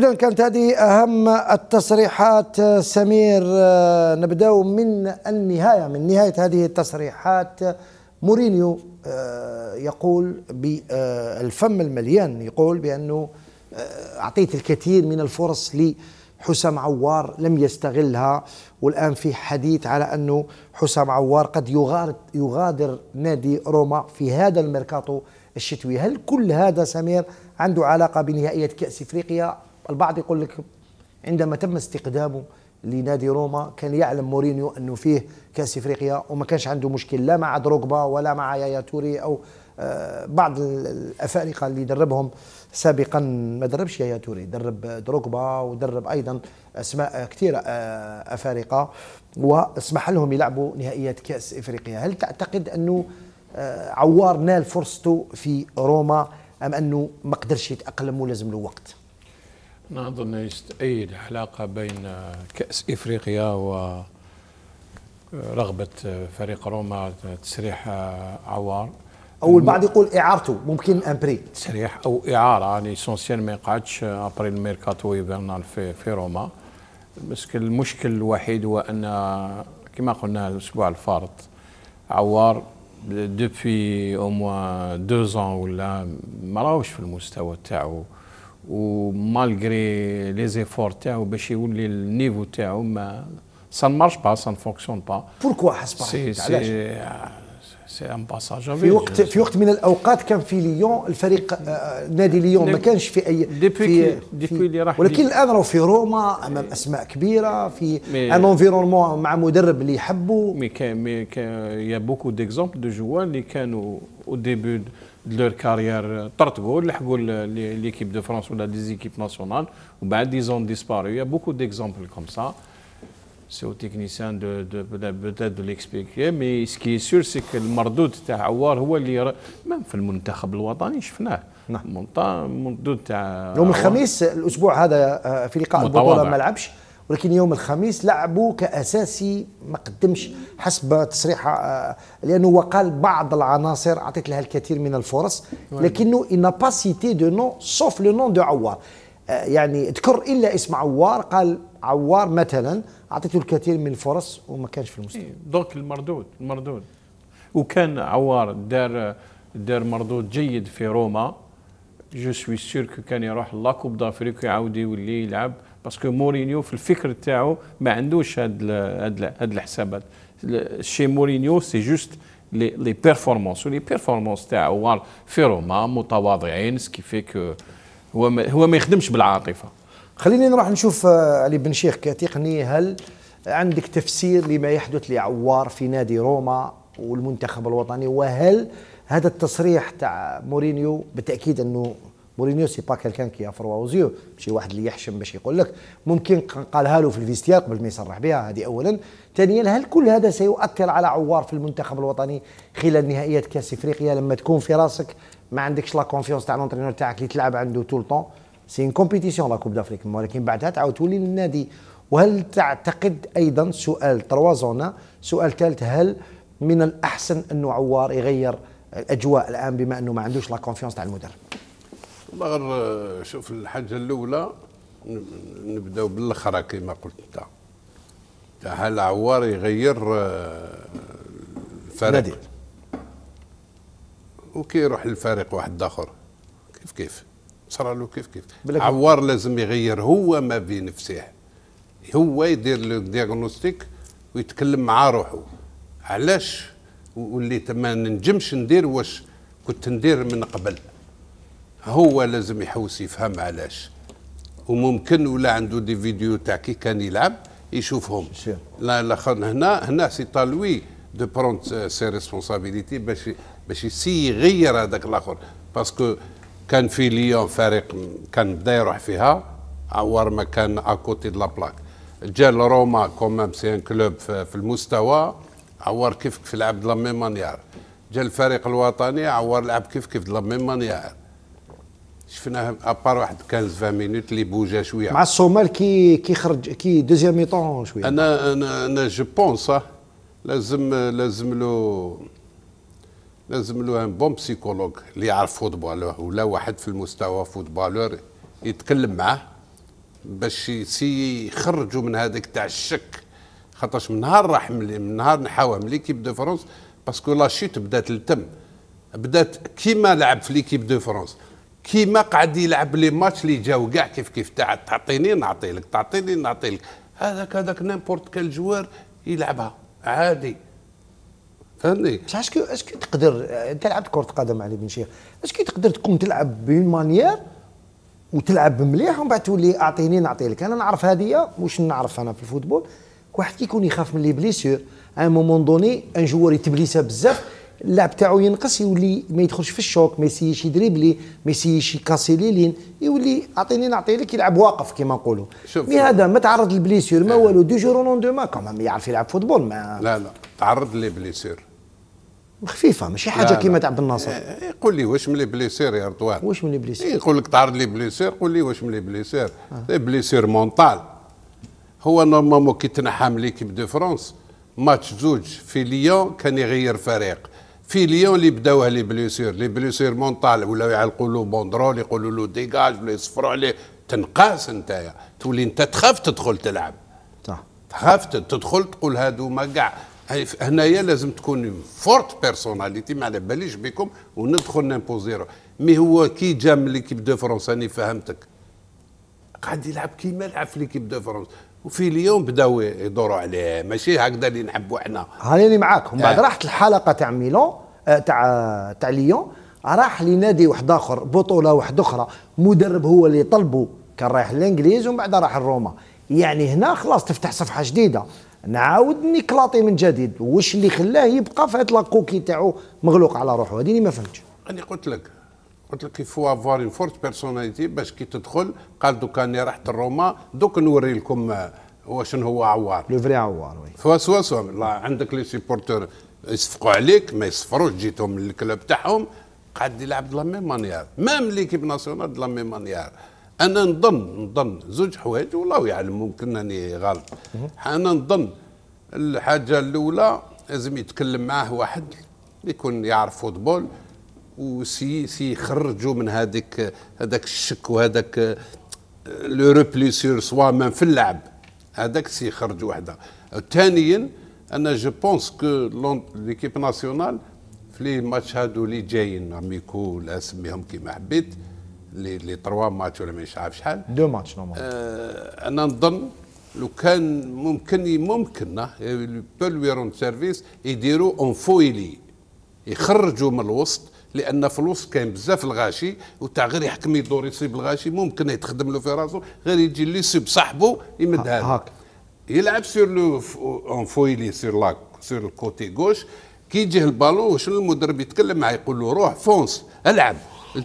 إذا كانت هذه أهم التصريحات آه، سمير آه، نبدأ من النهاية من نهاية هذه التصريحات مورينيو آه، يقول بالفم المليان يقول بأنه أعطيت الكثير من الفرص لحسام عوار لم يستغلها والآن في حديث على أنه حسام عوار قد يغادر, نادي روما في هذا الميركاتو الشتوي هل كل هذا سمير عنده علاقة بنهائية كأس إفريقيا البعض يقول لك عندما تم استقدامه لنادي روما كان يعلم مورينيو انه فيه كاس افريقيا وما كانش عنده مشكل لا مع دروغبا ولا مع يايا توري او آه، بعض الافارقه اللي دربهم سابقا ما دربش يايا توري درب دروغبا ودرب ايضا اسماء كثيره آه، افارقه واسمح لهم يلعبوا نهائيات كاس افريقيا هل تعتقد انه آه، عوار نال فرصته في روما ام انه ما قدرش يتاقلم ولازم له وقت أنا أظن يستأيد علاقة بين كأس إفريقيا و رغبة فريق روما تسريح عوار او البعض يقول اعارته ممكن امبري تسريح او اعاره يعني سونسيال ما يقعدش ابري الميركاتو ايفرنال في في روما المشكل المشكل الوحيد هو ان كما قلنا الاسبوع الفارط عوار دوبي او موان دو زون ولا ما راهوش في المستوى تاعو ومالغري لي زيفور تاعو باش يولي النيفو تاعو ما سان مارش با سان فونكسيون با بوركوا حسب علاش سي ان باساج في وقت في وقت من الاوقات كان في ليون الفريق نادي ليون ما كانش في اي في, ديبوي اللي راح ولكن الان راهو في روما امام اسماء كبيره في ان انفيرونمون مع مدرب اللي يحبه مي كان مي يا بوكو ديكزومبل دو جوا اللي كانوا او ديبي de كارير طرطقوا لحقوا ليكيب دو فرانس ولا لي زيكيب ناسيونال وبعد دي زون ديسباريو يا بوكو a كوم سا سي او c'est دو دو de, de, de peut-être de المردود تاع عوار هو اللي مام في المنتخب الوطني شفناه نعم المردود تاع يوم الخميس الاسبوع هذا آه، في لقاء البطوله ما لعبش ولكن يوم الخميس لعبوا كاساسي ما قدمش حسب تصريحه آه، لانه وقال بعض العناصر اعطيت لها الكثير من الفرص لكنه ان با سيتي دو نون سوف لو نون دو عوار يعني اذكر الا اسم عوار قال عوار مثلا اعطيته الكثير من الفرص وما كانش في المستوى دونك إيه، المردود المردود وكان عوار دار دار مردود جيد في روما جو سوي كو كان يروح لاكوب دافريك ويعاود يولي يلعب باسكو مورينيو في الفكر تاعو ما عندوش هاد هاد هاد الحسابات شي مورينيو سي جوست لي لي بيرفورمانس ولي بيرفورمانس تاعو في روما متواضعين سكي كو هو ما هو ما يخدمش بالعاطفه خليني نروح نشوف آه، علي بن شيخ كتقني هل عندك تفسير لما يحدث لعوار في نادي روما والمنتخب الوطني وهل هذا التصريح تاع مورينيو بالتاكيد انه مورينيو سي با كالكان كي افروا اوزيو ماشي واحد اللي يحشم باش يقول لك ممكن قالها له في الفيستيار قبل ما يصرح بها هذه اولا ثانيا هل كل هذا سيؤثر على عوار في المنتخب الوطني خلال نهائيات كاس افريقيا لما تكون في راسك ما عندكش لا كونفيونس تاع لونترينور تاعك اللي تلعب عنده طول طون سي ان كومبيتيسيون لا كوب دافريك ولكن بعدها تعاود تولي للنادي وهل تعتقد ايضا سؤال تروازونا سؤال ثالث هل من الاحسن انه عوار يغير الاجواء الان بما انه ما عندوش لا كونفيونس تاع المدرب والله غير آه، شوف الحاجه الاولى نبداو بالاخرى كما قلت انت تاع العوار يغير آه، الفريق نادي وكي يروح للفريق واحد اخر كيف كيف صرا له كيف كيف عوار لازم يغير هو ما في نفسه هو يدير لو ديغنوستيك ويتكلم مع روحه علاش واللي ما نجمش ندير واش كنت ندير من قبل هو لازم يحوس يفهم علاش وممكن ولا عنده دي فيديو تاع كي كان يلعب يشوفهم لا لا هنا هنا سي طالوي دو برونت سي ريسبونسابيليتي باش باش يغير هذاك الاخر باسكو كان في ليون فريق كان بدا يروح فيها عوار ما كان اكوتي دو لا بلاك جا لروما كومام سي ان كلوب في المستوى عوار كيف كيف لعب دو لا ميم مانيير جا الفريق الوطني عوار لعب كيف كيف دو لا ميم مانيير شفناه ابار واحد 15 20 مينوت اللي بوجا شويه مع الصومال كي كي خرج كي دوزيام ميطون شويه انا انا انا جو بونس لازم لازم له لازم له ان بون بسيكولوج اللي يعرف فوتبالور ولا واحد في المستوى فوتبالور يتكلم معاه باش سي يخرجوا من هذاك تاع الشك خاطرش من نهار راح من نهار نحاوه من ليكيب دو فرونس باسكو لاشيت بدات التم بدات كيما لعب في ليكيب دو فرونس كيما قعد يلعب لي ماتش اللي جاو كاع كيف كيف تاع تعطيني نعطي لك تعطيني نعطي لك هذاك هذاك نيمبورت كال جوار يلعبها عادي فهمني بصح اسكو اسكو تقدر انت لعبت كره قدم علي بن شيخ اسكو تقدر تكون تلعب بون مانيير وتلعب مليح ومن بعد تولي اعطيني نعطي لك انا نعرف هذه واش نعرف انا في الفوتبول واحد كيكون يخاف من لي بليسيور ان مومون دوني ان جوار يتبليسه بزاف اللاعب تاعو ينقص يولي ما يدخلش في الشوك ما يسيش يدريبلي ما يسيش يكاسي لي لين يولي اعطيني نعطي لك يلعب واقف كيما نقولوا مي هذا ما تعرض للبليسير ما والو دي جور اون دو ما ما يعرف يلعب فوتبول ما لا لا تعرض للبليسير خفيفه ماشي حاجه كيما تاع بن ناصر يقول إيه، إيه، لي واش من لي بليسير يا رضوان واش من لي بليسير إيه، يقول لك تعرض لي بليسير قول لي واش من لي بليسير آه. بليسير مونطال هو نورمالمون كي تنحى من ليكيب دو فرونس ماتش زوج في ليون كان يغير فريق في ليون اللي بداوه لي بليسير لي بليسير مونطال ولاو يعلقوا له بوندرول يقولوا له ديجاج ولا يصفروا عليه تنقاس انت تولي انت تخاف تدخل تلعب صح تخاف تدخل تقول هادو ما كاع هنايا لازم تكون فورت بيرسوناليتي ما على باليش بكم وندخل نيمبوزيرو مي هو كي جا من ليكيب دو فرونس راني فهمتك قاعد يلعب كيما لعب في ليكيب دو فرونس وفي اليوم بداو يدوروا عليه ماشي هكذا اللي نحبوا احنا هاني معاك من بعد آه. راحت الحلقه تاع ميلون آه، تاع تاع ليون راح لنادي واحد اخر بطوله واحد اخرى مدرب هو اللي طلبه كان رايح للانجليز ومن بعد راح لروما يعني هنا خلاص تفتح صفحه جديده نعاود نكلاطي من جديد واش اللي خلاه يبقى في هاد لاكوكي تاعو مغلوق على روحه هذه ما فهمتش انا قلت لك قلت لك فوا افوار اون فورت بيرسوناليتي باش كي تدخل قال دوكا انا رحت لروما دوك نوري لكم آه، وشنو هو عوار لو فري عوار وي فوا سوا سوا عندك لي سيبورتور يصفقوا عليك ما يصفروش جيتهم من الكلاب تاعهم قاعد يلعب لا ميم مانيير ميم ليكيب ناسيونال لا ميم مانيير انا نظن نظن زوج حوايج والله يعلم ممكن اني غلط انا نظن الحاجه الاولى لازم يتكلم معاه واحد يكون يعرف فوتبول وسي سي يخرجوا من هذيك هذاك الشك وهذاك لو روبلي سور سوا من في اللعب هذاك سي يخرج وحده ثانيا انا جو بونس كو ليكيب ناسيونال في لي ماتش هادو اللي جايين اميكو ولا سميهم كيما حبيت لي لي تروا ماتش ولا مش عارف شحال دو ماتش نورمال آه انا نظن لو كان ممكن ممكن بول ويرون سيرفيس يديروا اون فويلي يخرجوا من الوسط لان فلوس كاين بزاف الغاشي وتاع غير يحكم يدور يصيب الغاشي ممكن يتخدم له في راسه غير يجي اللي يصيب صاحبه يمدها له يلعب سور لو اون فويلي سور لا سور الكوتي غوش كي يجي البالون شنو المدرب يتكلم معاه يقول له روح فونس العب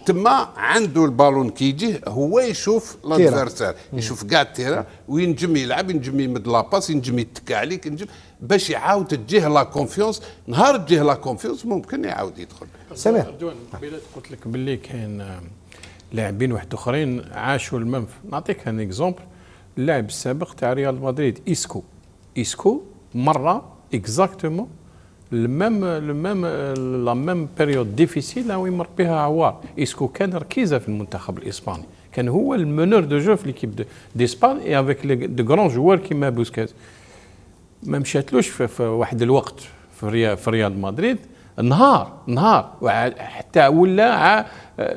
تما عنده البالون كي يجي هو يشوف لادفيرسير يشوف كاع التيران وينجم يلعب ينجم يمد لاباس ينجم يتكى عليك ينجم باش يعاود تجيه لا كونفيونس نهار تجيه لا كونفيونس ممكن يعاود يدخل سمير قلت لك باللي كاين لاعبين واحد اخرين عاشوا المنف نعطيك ان اكزومبل اللاعب السابق تاع ريال مدريد ايسكو ايسكو مره اكزاكتومون المام المام لا ميم بيريود ديفيسيل راهو يمر بها عوار اسكو كان ركيزه في المنتخب الاسباني كان هو المنور دو جو في ليكيب ديسبان اي افيك دو غران جوار كيما بوسكاز ما مشاتلوش في, في واحد الوقت في في ريال مدريد نهار نهار حتى ولا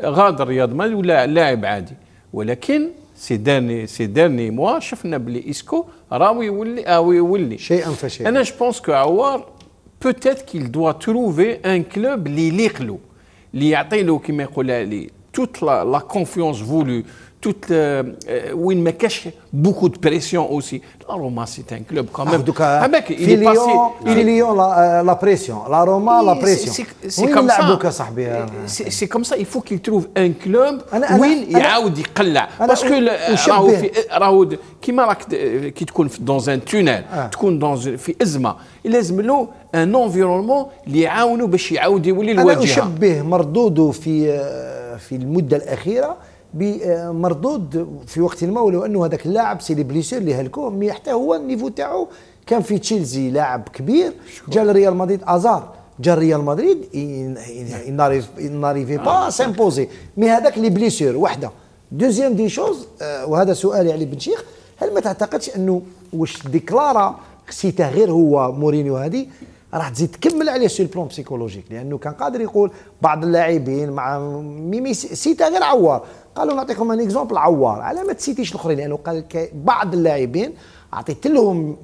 غادر رياض مدريد ولا لاعب عادي ولكن سي داني سي داني موا شفنا بلي اسكو راهو يولي راهو يولي شيئا فشيئا انا جو بونس كو عوار peut-être qu'il doit trouver un club qui l'irlo, qui lui toute la confiance voulue, toute, euh, où il me cache beaucoup de pression aussi. La Roma, c'est un club quand même. Ah, en tout cas, ah, mec, il est Lyon, passé. Il... Lyon, la, la pression. La Roma, la pression. C'est oui, comme ça. C'est comme ça. Il faut qu'il trouve un club وين يعاود يقلع باسكو راهو في راهو كيما راك كي تكون في دون ان تونيل تكون دون في ازمه لازم له ان انفيرونمون اللي يعاونه باش يعاود يولي الواجهه انا اشبه مردوده في في المده الاخيره بمردود في وقت ما ولو انه هذاك اللاعب سي لي بليسير اللي هلكوه مي حتى هو النيفو تاعو كان في تشيلسي لاعب كبير جا لريال مدريد ازار جا ريال مدريد ناريفي با سامبوزي مي هذاك لي بليسير وحده دوزيام دي شوز آه، وهذا سؤالي يعني علي بن شيخ هل ما تعتقدش انه واش ديكلارا سيته غير هو مورينيو هذه راح تزيد تكمل عليه سو بلون بسيكولوجيك لانه كان قادر يقول بعض اللاعبين مع ميمي سيتا غير عوار قالوا نعطيكم ان اكزومبل عوار على ما تسيتيش الاخرين لانه قال بعض اللاعبين عطيت لهم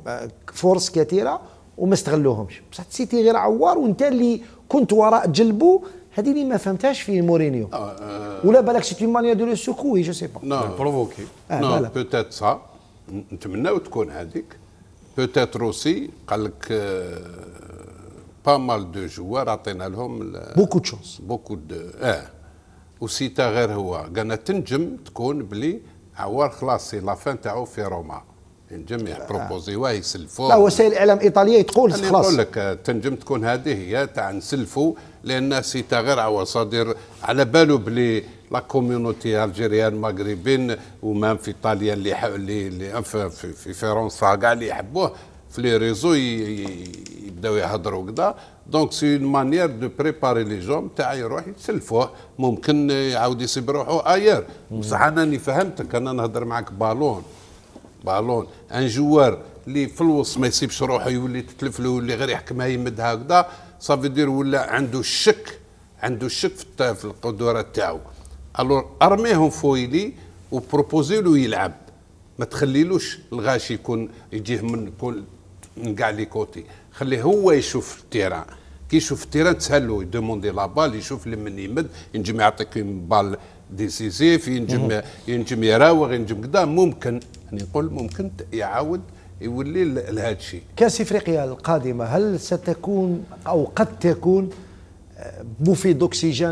فرص آه، كثيره وما استغلوهمش بصح سيتي غير عوار وانت اللي كنت وراء جلبه هذه اللي ما فهمتهاش في مورينيو آه، آه. ولا بالك سيت مانيا دو لو سوكوي جو سي با نو بروفوكي نو بوتيت سا نتمناو تكون هذيك بوتيتر روسي قال لك با مال دو جوار عطينا لهم بوكو دو شونس بوكو دو اه وسيتا غير هو قالنا تنجم تكون بلي عوار خلاص سي لا فان تاعو في روما ينجم يبروبوزي يبروبوزيوها يسلفوه لا وسائل الاعلام الايطاليه تقول خلاص نقول لك تنجم تكون هذه هي تاع نسلفو لان سيتا غير عوار عواصدر على بالو بلي لا كوميونيتي الجيريان مغربين ومام في ايطاليا اللي اللي في, في, في فرنسا كاع اللي يحبوه في لي ريزو يبداو يهضروا كذا دونك سي اون مانيير دو بريباري لي جون تاع يروح يتسلفوه ممكن يعاود يصيب روحو اير بصح انا اللي فهمتك انا نهضر معك بالون بالون ان جوار اللي في الوسط ما يسيبش روحه يولي تتلف له يولي غير يحكمها يمدها هكذا صافي دير ولا عنده الشك عنده الشك في, القدرات تاعو الور ارميهم فويلي وبروبوزي له يلعب ما تخليلوش الغاشي يكون يجيه من كل من كاع لي كوتي خليه هو يشوف التيران كي يشوف التيران تسهل له يدوموندي لا بال يشوف لمن يمد ينجم يعطيك بال ديسيزيف ينجم ينجم يراوغ ينجم كذا ممكن يعني نقول ممكن يعاود يولي لهذا الشيء كاس افريقيا القادمه هل ستكون او قد تكون مفيد اكسجين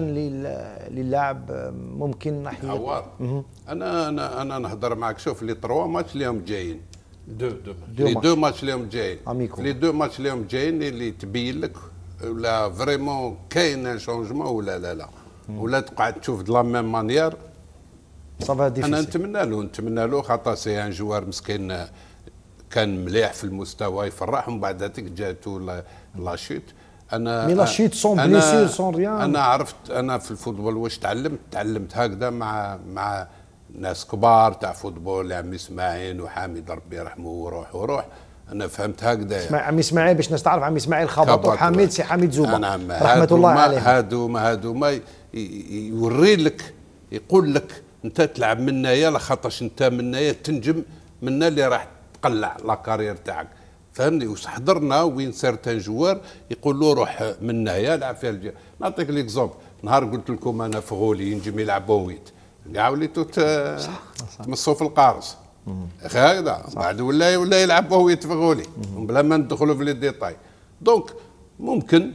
للاعب ممكن ناحيه انا انا انا نهضر معك شوف لي تروا ماتش اللي هم جايين دو دو, لي دو ماتش اليوم جايين لي دو ماتش اليوم جايين اللي تبين لك ولا فريمون كاين ان شونجمون ولا لا لا ولا تقعد تشوف دو لا ميم مانيير صافا انا نتمنى له نتمنى له خاطر سي ان جوار مسكين كان مليح في المستوى يفرح ومن بعد هذيك جاتو لا لاشيت انا مي لاشيت سون بليسير سون ريان انا عرفت انا في الفوتبول واش تعلمت تعلمت هكذا مع مع ناس كبار تاع فوتبول عمي اسماعيل وحامد ربي يرحمه وروح وروح انا فهمت هكذا يعني. عمي اسماعيل باش الناس تعرف عمي اسماعيل خبط وحامد سي حامد زوبا نعم رحمه الله عليه هادو ما هادو ما يوري لك يقول لك انت تلعب منايا لخاطرش انت منايا تنجم منا اللي راح تقلع لا كارير تاعك فهمني حضرنا وين سيرتان جوار يقول له روح منايا لعب فيها نعطيك ليكزومبل نهار قلت لكم انا فغولي ينجم يلعب بويت كاع وليتو تمصوا آه، في القارص هكذا بعد ولا ولا يلعب وهو يتفغوا لي بلا ما ندخلوا في لي ديتاي دونك ممكن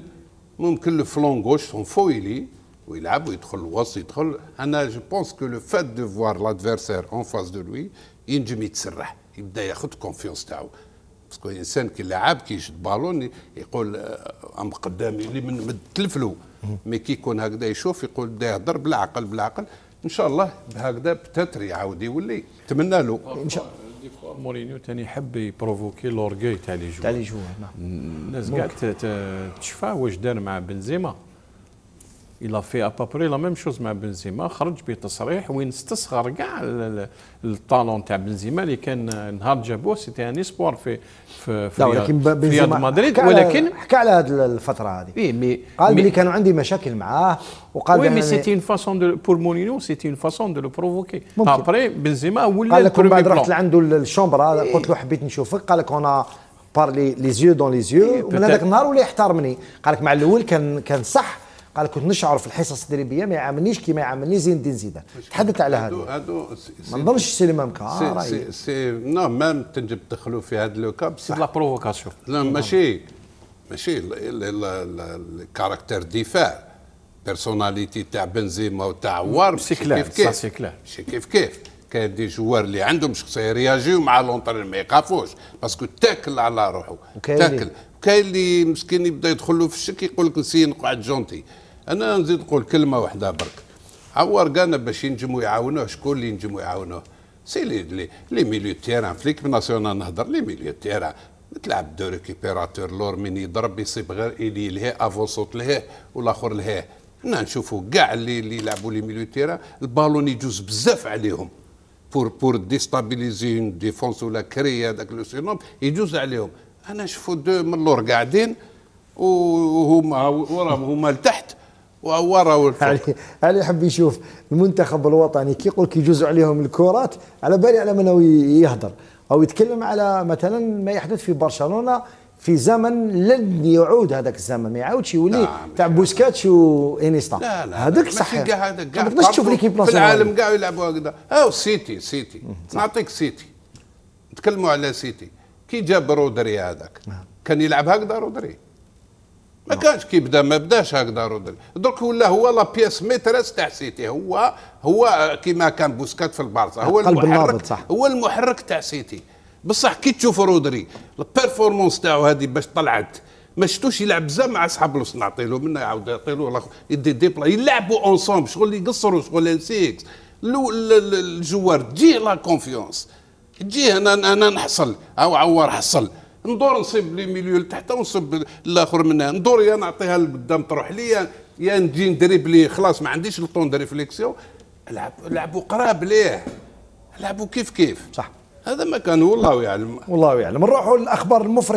ممكن لو فلون غوش سون فويلي ويلعب ويدخل الوسط يدخل انا جو بونس كو لو فات دو فوار لادفيرسير اون فاس دو لوي ينجم يتسرح يبدا ياخذ كونفيونس تاعو باسكو الانسان كي لعاب كي يشد بالون يقول ام قدامي اللي من مد تلفلو مي كي يكون هكذا يشوف يقول بدا يهضر بالعقل بالعقل ان شاء الله بهكذا بتاتر يعاود يولي نتمنى له ان شاء الله مورينيو ثاني حب يبروفوكي لورغي تاع لي جوار تاع لي جوار نعم الناس كاع تشفى واش دار مع بنزيما il a fait à peu près la même chose مع بنزيما خرج بتصريح وين استصغر كاع الطالون تاع بنزيما اللي كان نهار جابوه سيتي ان اسبوار في في في ولكن مدريد ولكن حكى على هذه الفتره هذه إيه مي قال بلي كانوا عندي مشاكل معاه وقال وي مي سيتي اون فاسون دو بور مورينيو سيتي اون فاسون دو لو بروفوكي ابري بنزيما ولا قال لك بعد رحت لعنده الشومبرا إيه. قلت له حبيت نشوفك قال لك انا بار لي زيو دون لي زيو من هذاك النهار ولا يحترمني قال لك مع الاول كان كان صح قال كنت نشعر في الحصص التدريبيه ما يعاملنيش كما يعاملني زين الدين زيدان تحدث على هذا هادو ما نظنش سيري مام كا سي سي نو ميم تنجم تدخلوا في هذا لو كاب سي لا بروفوكاسيون لا ماشي ماشي الكاركتير دفاع بيرسوناليتي تاع بنزيما وتاع وار ماشي كيف كيف ماشي كيف كيف كاين دي جوار اللي عندهم شخصيه يرياجيو مع لونترين ما يقافوش باسكو تاكل على روحه تاكل كاين اللي مسكين يبدا يدخل له في الشك يقول لك نسي نقعد جونتي انا نزيد نقول كلمه واحده برك عوار قالنا باش ينجموا يعاونوه شكون اللي ينجموا يعاونوه سي لي لي, لي ميليو تيران في ليكيب ناسيونال نهضر لي ميليو تيران تلعب دو ريكيبيراتور لور من يضرب يصيب غير الي لهيه افون صوت لهيه والاخر لهيه حنا نشوفوا كاع اللي اللي يلعبوا لي ميليو تيران البالون يجوز بزاف عليهم بور بور ديستابيليزي اون ديفونس ولا كري هذاك لو سينوم يجوز عليهم انا نشوفوا دو من اللور قاعدين وهما وراهم هما لتحت وورا علي علي يحب يشوف المنتخب الوطني كي يقول يجوز عليهم الكرات على بالي على من يهضر أو يتكلم على مثلا ما يحدث في برشلونة في زمن لن يعود هذاك الزمن ما يعاودش يولي تاع بوسكاتش وانيستا لا لا هذاك صح هذاك ما تقدرش تشوف ليكيب في العالم كاع يلعبوا هكذا او سيتي سيتي نعطيك سيتي نتكلموا على سيتي كي جاب رودري هذاك نعم. كان يلعب هكذا رودري ما نعم. كانش كيبدا ما بداش هكذا رودري درك ولا هو لا بياس ميترس تاع سيتي هو هو كيما كان بوسكات في البارسا هو المحرك صح. هو المحرك تاع سيتي بصح كي تشوف رودري البيرفورمانس تاعو هذه باش طلعت ما شفتوش يلعب بزاف مع اصحاب الوسط نعطيلو منا يعاود يعطيلو يدي ديبلا يلعبوا اونسومبل شغل يقصروا شغل سيكس الجوار تجيه لا كونفيونس تجيه انا انا نحصل او عور حصل ندور نصيب لي ميليو لتحت ونصيب الاخر منها ندور يا نعطيها لقدام تروح لي يا نجي نجي لي خلاص ما عنديش الطون ريفليكسيون لعب لعبوا قراب ليه لعبوا كيف كيف صح هذا ما كان والله يعلم والله يعلم نروحوا للاخبار المفرحه